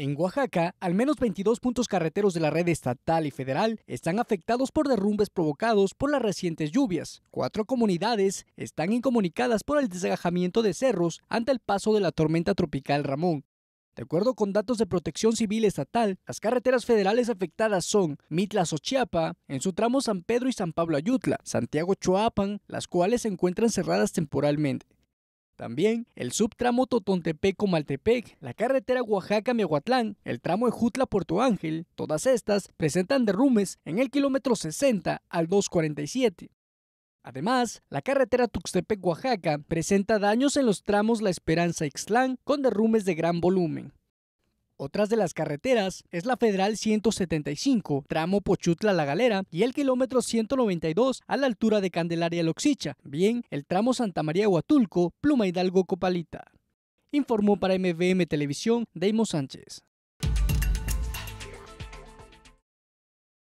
En Oaxaca, al menos 22 puntos carreteros de la red estatal y federal están afectados por derrumbes provocados por las recientes lluvias. Cuatro comunidades están incomunicadas por el desgajamiento de cerros ante el paso de la tormenta tropical Ramón. De acuerdo con datos de Protección Civil Estatal, las carreteras federales afectadas son Mitla-Sochiapa, en su tramo San Pedro y San Pablo Ayutla, Santiago-Choapan, las cuales se encuentran cerradas temporalmente. También el subtramo totontepec maltepec la carretera Oaxaca-Miahuatlán, el tramo de Jutla-Puerto Ángel, todas estas presentan derrumbes en el kilómetro 60 al 247. Además, la carretera Tuxtepec-Oaxaca presenta daños en los tramos La Esperanza-Ixtlán con derrumbes de gran volumen. Otras de las carreteras es la Federal 175, tramo Pochutla La Galera y el kilómetro 192 a la altura de Candelaria Loxicha, bien el tramo Santa María Huatulco, Pluma Hidalgo Copalita. Informó para MVM Televisión Deimos Sánchez.